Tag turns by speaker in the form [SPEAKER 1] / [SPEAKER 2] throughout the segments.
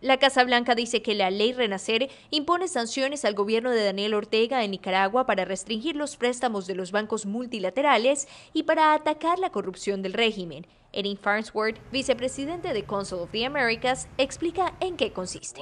[SPEAKER 1] La Casa Blanca dice que la ley Renacer impone sanciones al gobierno de Daniel Ortega en Nicaragua para restringir los préstamos de los bancos multilaterales y para atacar la corrupción del régimen. Erin Farnsworth, vicepresidente de Council of the Americas, explica en qué consiste.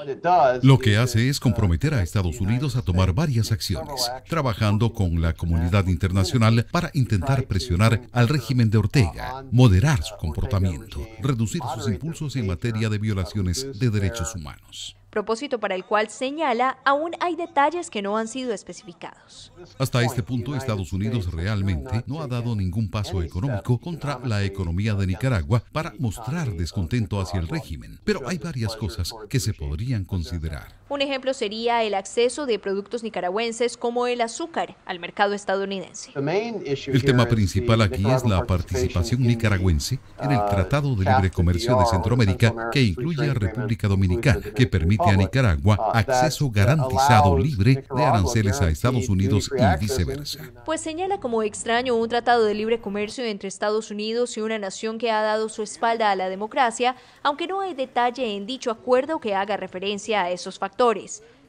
[SPEAKER 1] Lo que
[SPEAKER 2] hace es uh, comprometer a Estados Unidos a tomar varias acciones, trabajando con la comunidad internacional para intentar presionar al régimen de Ortega, moderar su comportamiento, reducir sus impulsos en materia de violaciones de derechos humanos
[SPEAKER 1] propósito para el cual señala aún hay detalles que no han sido especificados.
[SPEAKER 2] Hasta este punto, Estados Unidos realmente no ha dado ningún paso económico contra la economía de Nicaragua para mostrar descontento hacia el régimen, pero hay varias cosas que se podrían considerar.
[SPEAKER 1] Un ejemplo sería el acceso de productos nicaragüenses como el azúcar al mercado estadounidense. El tema principal aquí es la
[SPEAKER 2] participación nicaragüense en el uh, Tratado de Libre Comercio de Centroamérica que incluye a República Dominicana, que permite a Nicaragua uh, acceso garantizado libre de aranceles a Estados Unidos y viceversa.
[SPEAKER 1] Pues señala como extraño un tratado de libre comercio entre Estados Unidos y una nación que ha dado su espalda a la democracia, aunque no hay detalle en dicho acuerdo que haga referencia a esos factores.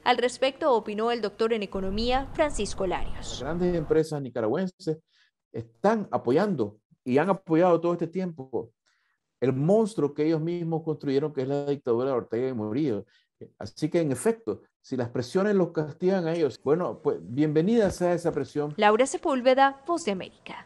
[SPEAKER 1] Al respecto opinó el doctor en economía Francisco Larios.
[SPEAKER 3] Las grandes empresas nicaragüenses están apoyando y han apoyado todo este tiempo el monstruo que ellos mismos construyeron, que es la dictadura de Ortega y Murillo. Así que, en efecto, si las presiones los castigan a ellos, bueno, pues bienvenida sea esa presión.
[SPEAKER 1] Laura Sepúlveda, Voz de América.